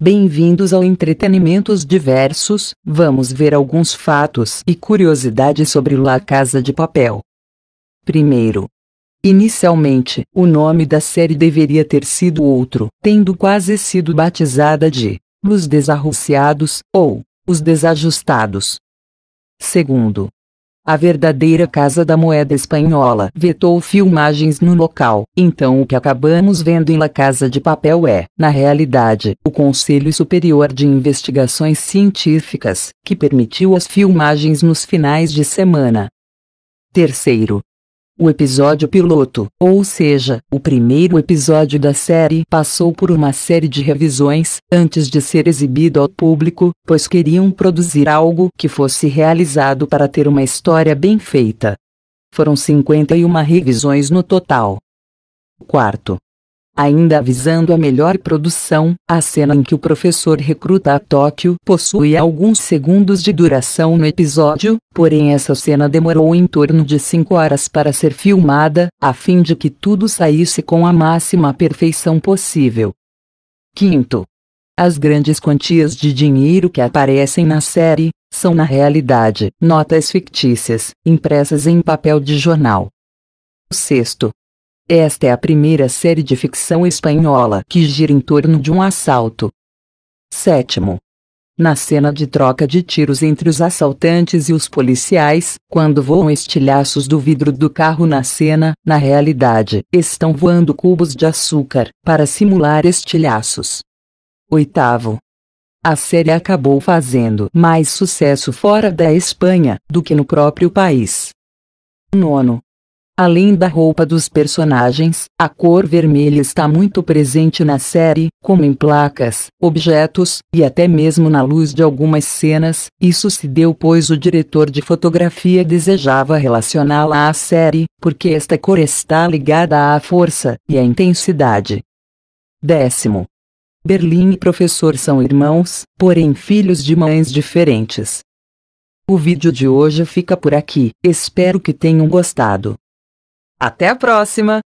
Bem-vindos ao Entretenimentos Diversos, vamos ver alguns fatos e curiosidades sobre La Casa de Papel. Primeiro, Inicialmente, o nome da série deveria ter sido outro, tendo quase sido batizada de Os Desarruciados ou Os Desajustados. Segundo, a verdadeira Casa da Moeda Espanhola vetou filmagens no local, então o que acabamos vendo em La Casa de Papel é, na realidade, o Conselho Superior de Investigações Científicas, que permitiu as filmagens nos finais de semana. Terceiro, o episódio piloto, ou seja, o primeiro episódio da série, passou por uma série de revisões antes de ser exibido ao público, pois queriam produzir algo que fosse realizado para ter uma história bem feita. Foram 51 revisões no total. Quarto, Ainda visando a melhor produção, a cena em que o professor recruta a Tóquio possui alguns segundos de duração no episódio, porém essa cena demorou em torno de 5 horas para ser filmada, a fim de que tudo saísse com a máxima perfeição possível. Quinto. As grandes quantias de dinheiro que aparecem na série são na realidade notas fictícias, impressas em papel de jornal. Sexto, esta é a primeira série de ficção espanhola que gira em torno de um assalto. Sétimo. Na cena de troca de tiros entre os assaltantes e os policiais, quando voam estilhaços do vidro do carro na cena, na realidade, estão voando cubos de açúcar, para simular estilhaços. Oitavo. A série acabou fazendo mais sucesso fora da Espanha do que no próprio país. Nono. Além da roupa dos personagens, a cor vermelha está muito presente na série, como em placas, objetos e até mesmo na luz de algumas cenas. Isso se deu pois o diretor de fotografia desejava relacioná-la à série, porque esta cor está ligada à força e à intensidade. Décimo. Berlim e professor são irmãos, porém filhos de mães diferentes. O vídeo de hoje fica por aqui, espero que tenham gostado. Até a próxima!